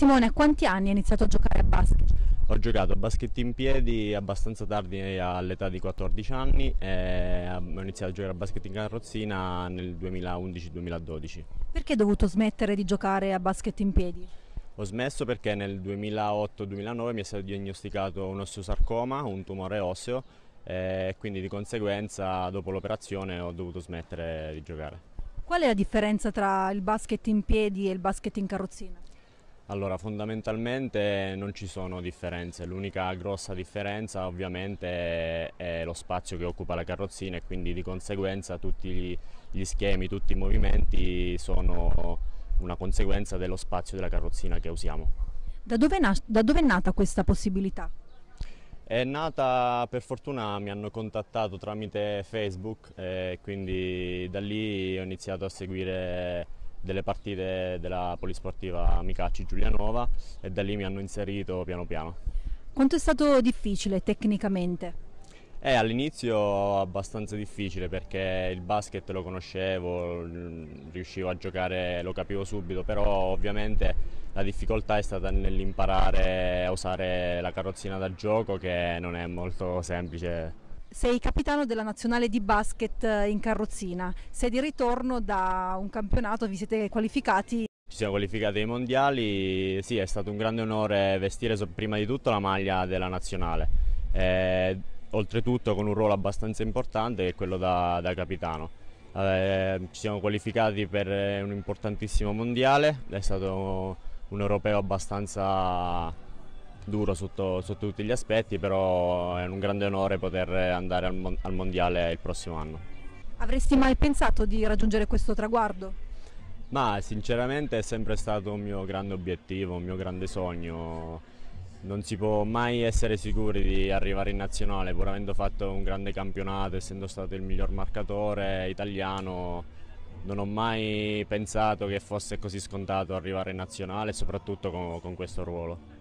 Simone, a quanti anni hai iniziato a giocare a basket? Ho giocato a basket in piedi abbastanza tardi eh, all'età di 14 anni e ehm, ho iniziato a giocare a basket in carrozzina nel 2011-2012. Perché hai dovuto smettere di giocare a basket in piedi? Ho smesso perché nel 2008-2009 mi è stato diagnosticato un osteosarcoma, un tumore osseo e quindi di conseguenza dopo l'operazione ho dovuto smettere di giocare. Qual è la differenza tra il basket in piedi e il basket in carrozzina? Allora, fondamentalmente non ci sono differenze, l'unica grossa differenza ovviamente è lo spazio che occupa la carrozzina e quindi di conseguenza tutti gli schemi, tutti i movimenti sono una conseguenza dello spazio della carrozzina che usiamo. Da dove, da dove è nata questa possibilità? È nata, per fortuna mi hanno contattato tramite Facebook, e eh, quindi da lì ho iniziato a seguire delle partite della polisportiva Micacci Giulianova e da lì mi hanno inserito piano piano. Quanto è stato difficile tecnicamente? Eh, all'inizio abbastanza difficile perché il basket lo conoscevo, riuscivo a giocare, lo capivo subito, però ovviamente la difficoltà è stata nell'imparare a usare la carrozzina da gioco che non è molto semplice sei capitano della nazionale di basket eh, in carrozzina, sei di ritorno da un campionato, vi siete qualificati ci siamo qualificati ai mondiali, sì è stato un grande onore vestire prima di tutto la maglia della nazionale, eh, oltretutto con un ruolo abbastanza importante che è quello da, da capitano. Eh, ci siamo qualificati per eh, un importantissimo mondiale, è stato un europeo abbastanza duro sotto, sotto, tutti gli aspetti, però è un grande onore poter andare al, mon al Mondiale il prossimo anno. Avresti mai pensato di raggiungere questo traguardo? Ma sinceramente è sempre stato un mio grande obiettivo, un mio grande sogno. Non si può mai essere sicuri di arrivare in nazionale, pur avendo fatto un grande campionato, essendo stato il miglior marcatore italiano, non ho mai pensato che fosse così scontato arrivare in nazionale, soprattutto con, con questo ruolo.